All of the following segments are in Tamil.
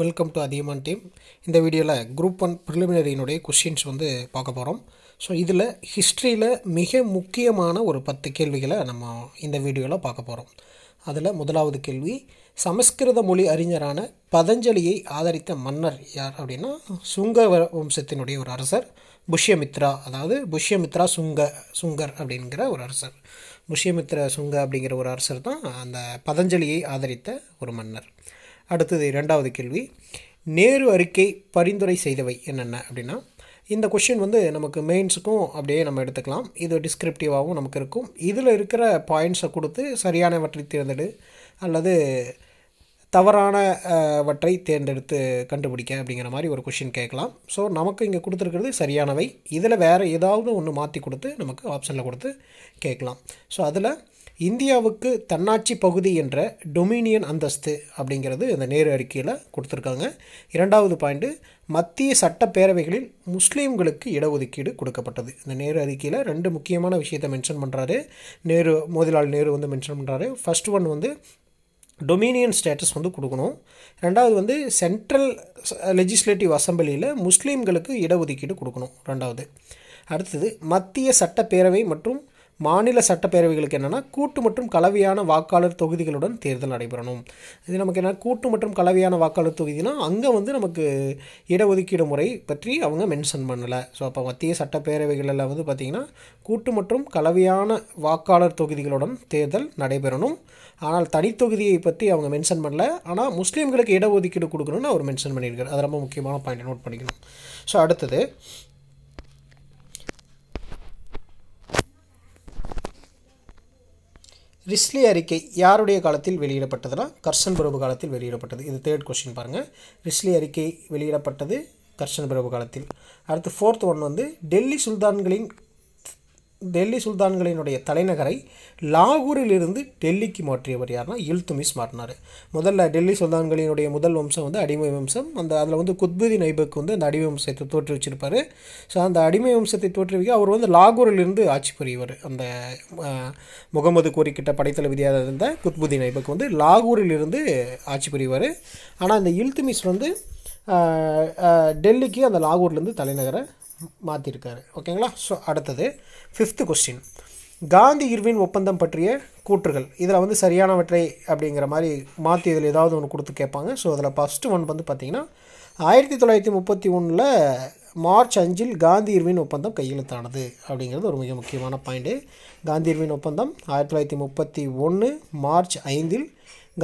வெல்கம் டு அதியமான் டீம் இந்த வீடியோவில் குரூப் ஒன் ப்ரிலிமினரியினுடைய கொஷின்ஸ் வந்து பார்க்க போகிறோம் ஸோ இதில் ஹிஸ்ட்ரியில் மிக முக்கியமான ஒரு பத்து கேள்விகளை நம்ம இந்த வீடியோவில் பார்க்க போகிறோம் அதில் முதலாவது கேள்வி சமஸ்கிருத மொழி அறிஞரான பதஞ்சலியை ஆதரித்த மன்னர் யார் அப்படின்னா சுங்க வம்சத்தினுடைய ஒரு அரசர் புஷ்யமித்ரா அதாவது புஷ்யமித்ரா சுங்க சுங்கர் அப்படிங்கிற ஒரு அரசர் புஷ்யமித்ர சுங்க அப்படிங்கிற ஒரு அரசர் தான் அந்த பதஞ்சலியை ஆதரித்த ஒரு மன்னர் அடுத்தது இரண்டாவது கேள்வி நேரு அறிக்கை பரிந்துரை செய்தவை என்னென்ன அப்படின்னா இந்த கொஷின் வந்து நமக்கு மெயின்ஸுக்கும் அப்படியே நம்ம எடுத்துக்கலாம் இது டிஸ்கிரிப்டிவாகவும் நமக்கு இருக்கும் இதில் இருக்கிற பாயிண்ட்ஸை கொடுத்து சரியானவற்றை தேர்ந்தெடு அல்லது தவறானவற்றை தேர்ந்தெடுத்து கண்டுபிடிக்க அப்படிங்கிற மாதிரி ஒரு கொஷின் கேட்கலாம் ஸோ நமக்கு இங்கே கொடுத்துருக்கிறது சரியானவை இதில் வேறு ஏதாவது ஒன்று மாற்றி கொடுத்து நமக்கு ஆப்ஷனில் கொடுத்து கேட்கலாம் ஸோ அதில் இந்தியாவுக்கு தன்னாட்சி பகுதி என்ற டொமினியன் அந்தஸ்து அப்படிங்கிறது அந்த நேரு அறிக்கையில் கொடுத்துருக்காங்க இரண்டாவது பாயிண்ட்டு மத்திய சட்டப்பேரவைகளில் முஸ்லீம்களுக்கு இடஒதுக்கீடு கொடுக்கப்பட்டது இந்த நேரு அறிக்கையில் ரெண்டு முக்கியமான விஷயத்தை மென்ஷன் பண்ணுறாரு நேரு மோதிலால் நேரு வந்து மென்ஷன் பண்ணுறாரு ஃபஸ்ட் ஒன் வந்து டொமினியன் ஸ்டேட்டஸ் வந்து கொடுக்கணும் ரெண்டாவது வந்து சென்ட்ரல் லெஜிஸ்லேட்டிவ் அசம்பிளியில் முஸ்லீம்களுக்கு இடஒதுக்கீடு கொடுக்கணும் ரெண்டாவது அடுத்தது மத்திய சட்டப்பேரவை மற்றும் மாநில சட்டப்பேரவைகளுக்கு என்னென்னா கூட்டு மற்றும் கலவையான வாக்காளர் தொகுதிகளுடன் தேர்தல் நடைபெறணும் இது நமக்கு என்ன கூட்டு மற்றும் கலவையான வாக்காளர் தொகுதினா அங்கே வந்து நமக்கு இடஒதுக்கீடு முறை பற்றி அவங்க மென்ஷன் பண்ணலை ஸோ அப்போ மத்திய சட்டப்பேரவைகளில் வந்து பார்த்திங்கன்னா கூட்டு மற்றும் கலவையான வாக்காளர் தொகுதிகளுடன் தேர்தல் நடைபெறணும் ஆனால் தனித்தொகுதியை பற்றி அவங்க மென்ஷன் பண்ணல ஆனால் முஸ்லீம்களுக்கு இடஒதுக்கீடு கொடுக்கணும்னு அவர் மென்ஷன் பண்ணியிருக்காரு அது ரொம்ப முக்கியமான பாயிண்ட் நோட் பண்ணிக்கணும் ஸோ அடுத்தது ரிஸ்லி அறிக்கை யாருடைய காலத்தில் வெளியிடப்பட்டதுன்னா கர்ஷன் பிரபு காலத்தில் வெளியிடப்பட்டது இது தேர்ட் கொஷின் பாருங்கள் ரிஸ்லி அறிக்கை வெளியிடப்பட்டது கர்ஷன் பிரபு காலத்தில் அடுத்து ஃபோர்த் ஒன் வந்து டெல்லி சுல்தான்களின் டெல்லி சுல்தான்களினுடைய தலைநகரை லாகூரிலிருந்து டெல்லிக்கு மாற்றியவர் யார்னா இல்துமிஸ் மாற்றினார் முதல்ல டெல்லி சுல்தான்களினுடைய முதல் வம்சம் வந்து அடிமை வம்சம் அந்த அதில் வந்து குத்புதீன் ஐபக் வந்து அந்த அடிமை வம்சத்தை தோற்று வச்சிருப்பார் ஸோ அந்த அடிமை வம்சத்தை தோற்றுவிக்க அவர் வந்து லாகூரிலிருந்து ஆட்சி புரியவர் அந்த முகமது கோரிக்கிட்ட படைத்தளபதியாக இருந்த குத்புதீன் ஐபக் வந்து லாகூரிலிருந்து ஆட்சி புரிவார் ஆனால் அந்த இல்துமிஸ் வந்து டெல்லிக்கு அந்த லாகூர்லேருந்து தலைநகரை மாற்றிருக்காரு ஓகேங்களா ஸோ அடுத்தது ஃபிஃப்த்து கொஸ்டின் காந்தி இர்வின் ஒப்பந்தம் பற்றிய கூற்றுகள் இதில் வந்து சரியானவற்றை அப்படிங்கிற மாதிரி மாற்றி இதில் ஏதாவது ஒன்று கொடுத்து கேட்பாங்க ஸோ அதில் ஃபஸ்ட்டு ஒன் வந்து பார்த்திங்கன்னா ஆயிரத்தி தொள்ளாயிரத்தி முப்பத்தி ஒன்றில் மார்ச் அஞ்சில் காந்தி இர்வின் ஒப்பந்தம் கையெழுத்தானது அப்படிங்கிறது ஒரு மிக முக்கியமான பாயிண்ட்டு காந்தி இர்வின் ஒப்பந்தம் ஆயிரத்தி தொள்ளாயிரத்தி முப்பத்தி ஒன்று மார்ச் ஐந்தில்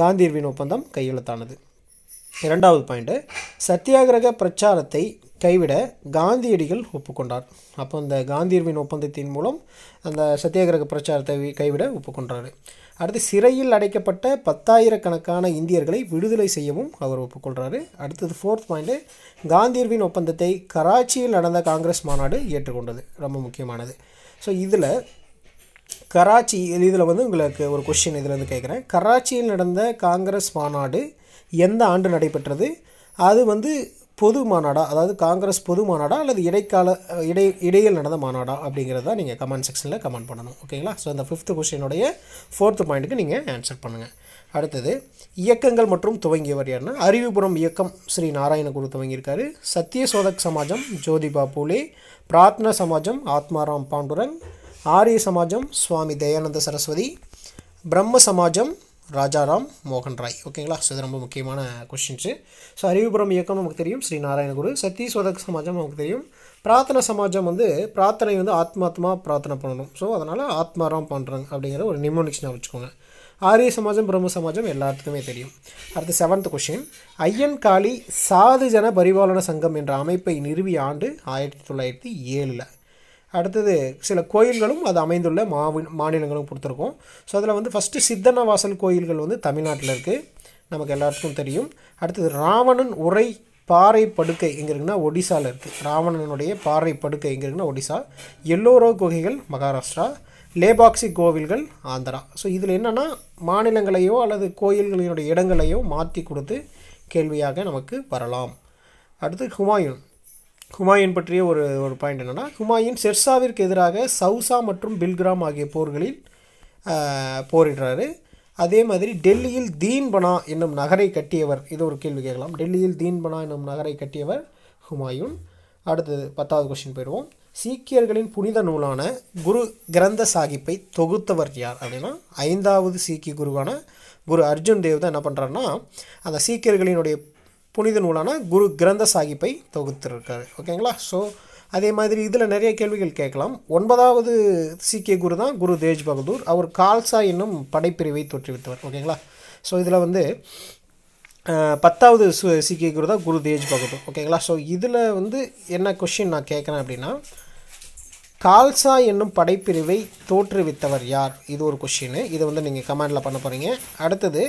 காந்தி இர்வின் ஒப்பந்தம் கையெழுத்தானது இரண்டாவது பாயிண்ட்டு சத்தியாகிரக பிரச்சாரத்தை கைவிட காந்தியடிகள் ஒப்புக்கொண்டார் அப்போ அந்த காந்தியர்வின் ஒப்பந்தத்தின் மூலம் அந்த சத்தியாகிரக பிரச்சாரத்தை கைவிட ஒப்புக்கொண்டார் அடுத்து சிறையில் அடைக்கப்பட்ட பத்தாயிரக்கணக்கான இந்தியர்களை விடுதலை செய்யவும் அவர் ஒப்புக்கொள்கிறாரு அடுத்தது ஃபோர்த் பாயிண்ட்டு காந்தியர்வின் ஒப்பந்தத்தை கராச்சியில் நடந்த காங்கிரஸ் மாநாடு ஏற்றுக்கொண்டது ரொம்ப முக்கியமானது ஸோ இதில் கராச்சி இதில் வந்து உங்களுக்கு ஒரு கொஷின் இதில் வந்து கேட்குறேன் கராச்சியில் நடந்த காங்கிரஸ் மாநாடு எந்த ஆண்டு நடைபெற்றது அது வந்து பொது மாநாடா அதாவது காங்கிரஸ் பொது மாநாடா அல்லது இடைக்கால இடை இடையில் நடந்த மாநாடா அப்படிங்கிறத நீங்கள் கமெண்ட் செக்ஷனில் கமெண்ட் பண்ணணும் ஓகேங்களா ஸோ அந்த ஃபிஃப்த்து கொஷினுடைய ஃபோர்த்து பாயிண்ட்டுக்கு நீங்கள் ஆன்சர் பண்ணுங்கள் அடுத்தது இயக்கங்கள் மற்றும் துவங்கியவர் யாருன்னா அறிவுபுரம் இயக்கம் ஸ்ரீ நாராயணகுரு துவங்கியிருக்காரு சத்திய சோதக் சமாஜம் ஜோதிபா பூலே பிரார்த்தனா சமாஜம் ஆத்மாராம் பாண்டுரங் ஆரிய சமாஜம் சுவாமி தயானந்த சரஸ்வதி பிரம்ம சமாஜம் ராஜாராம் மோகன் ராய் ஓகேங்களா ஸோ இது ரொம்ப முக்கியமான கொஷின்ஸு ஸோ அறிவுபுரம் இயக்கம் நமக்கு தெரியும் ஸ்ரீ நாராயணகுரு சத்தீஸ்வதக் சமாஜம் நமக்கு தெரியும் பிரார்த்தனை சமாஜம் வந்து பிரார்த்தனை வந்து ஆத்மாத்மா பிரார்த்தனை பண்ணணும் ஸோ அதனால் ஆத்மாராம் பண்ணுறாங்க அப்படிங்கிற ஒரு நிமோனிக்ஸ்னா வச்சுக்கோங்க ஆரிய சமாஜம் பிரம்ம சமாஜம் எல்லாத்துக்குமே தெரியும் அடுத்து செவன்த் கொஷின் ஐயன் காளி சாதுஜன பரிபாலன சங்கம் என்ற அமைப்பை நிறுவிய ஆண்டு ஆயிரத்தி தொள்ளாயிரத்தி ஏழில் அடுத்தது சில கோயில்களும் அது அமைந்துள்ள மாவி மாநிலங்களும் கொடுத்துருக்கோம் ஸோ அதில் வந்து ஃபஸ்ட்டு சித்தன்னவாசல் கோயில்கள் வந்து தமிழ்நாட்டில் இருக்குது நமக்கு எல்லாருக்கும் தெரியும் அடுத்தது ராவணன் உரை பாறை படுக்கை எங்கே இருக்குன்னா ஒடிசாவில் இருக்குது ராவணனுடைய பாறை படுக்கை எங்கே இருக்குன்னா ஒடிசா எல்லோரோ குகைகள் மகாராஷ்டிரா லேபாக்சி கோவில்கள் ஆந்திரா ஸோ இதில் என்னென்னா மாநிலங்களையோ அல்லது கோயில்களினுடைய இடங்களையோ மாற்றி கொடுத்து கேள்வியாக நமக்கு வரலாம் அடுத்து ஹுமாயூன் ஹுமாயூன் பற்றிய ஒரு ஒரு பாயிண்ட் என்னென்னா ஹுமாயூன் ஷெர்ஷாவிற்கு எதிராக சவுசா மற்றும் பில்கிராம் ஆகிய போர்களில் போரிடுறாரு அதே மாதிரி டெல்லியில் தீன்பனா என்னும் நகரை கட்டியவர் இது ஒரு கேள்வி கேட்கலாம் டெல்லியில் தீன்பனா என்னும் நகரை கட்டியவர் ஹுமாயூன் அடுத்தது பத்தாவது கொஸ்டின் போயிடுவோம் சீக்கியர்களின் புனித நூலான குரு கிரந்த சாஹிப்பை தொகுத்தவர் யார் அப்படின்னா ஐந்தாவது சீக்கிய குருவான குரு அர்ஜுன் தேவ் தான் என்ன பண்ணுறாருன்னா அந்த சீக்கியர்களினுடைய புனித நூலான குரு கிரந்த சாகிப்பை தொகுத்திருக்காரு ஓகேங்களா ஸோ அதே மாதிரி இதில் நிறைய கேள்விகள் கேட்கலாம் ஒன்பதாவது சீக்கிய குரு தான் குரு தேஜ் பகதூர் அவர் கால்சா என்னும் படைப்பிரிவை தோற்றுவித்தவர் ஓகேங்களா ஸோ இதில் வந்து பத்தாவது சு சீக்கிய குரு தான் குரு தேஜ் பகதூர் ஓகேங்களா ஸோ இதில் வந்து என்ன கொஷின் நான் கேட்குறேன் அப்படின்னா கால்சா என்னும் படைப்பிரிவை தோற்றுவித்தவர் யார் இது ஒரு கொஷின்னு இதை வந்து நீங்கள் கமெண்டில் பண்ண போகிறீங்க அடுத்தது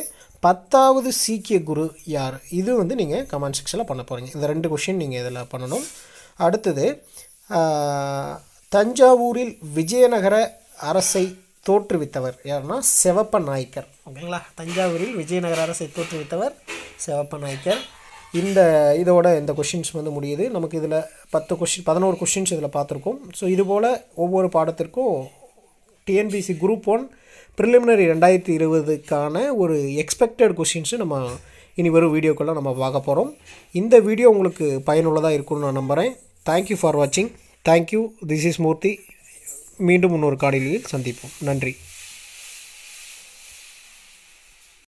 பத்தாவது சீக்கிய குரு யார் இது வந்து நீங்கள் கமெண்ட் செக்ஷனில் பண்ண போகிறீங்க இந்த ரெண்டு கொஷின் நீங்கள் இதில் பண்ணணும் அடுத்தது தஞ்சாவூரில் விஜயநகர அரசை தோற்றுவித்தவர் யாருன்னா செவப்ப நாயக்கர் ஓகேங்களா தஞ்சாவூரில் விஜயநகர அரசை தோற்றுவித்தவர் செவப்ப நாயக்கர் இந்த இதோட இந்த கொஷின்ஸ் வந்து முடியுது நமக்கு இதில் பத்து கொஷின் பதினோரு கொஷின்ஸ் இதில் பார்த்துருக்கோம் ஸோ இதுபோல் ஒவ்வொரு பாடத்திற்கும் டிஎன்பிசி குரூப் ஒன் ப்ரிலிமினரி ரெண்டாயிரத்தி இருபதுக்கான ஒரு எக்ஸ்பெக்டட் கொஷின்ஸு நம்ம இனி வரும் வீடியோக்கெல்லாம் நம்ம பார்க்க போகிறோம் இந்த வீடியோ உங்களுக்கு பயனுள்ளதாக இருக்கும்னு நான் நம்புகிறேன் தேங்க்யூ ஃபார் வாட்சிங் தேங்க்யூ திஸ் இஸ் மூர்த்தி மீண்டும் இன்னொரு காணொலியில் சந்திப்போம் நன்றி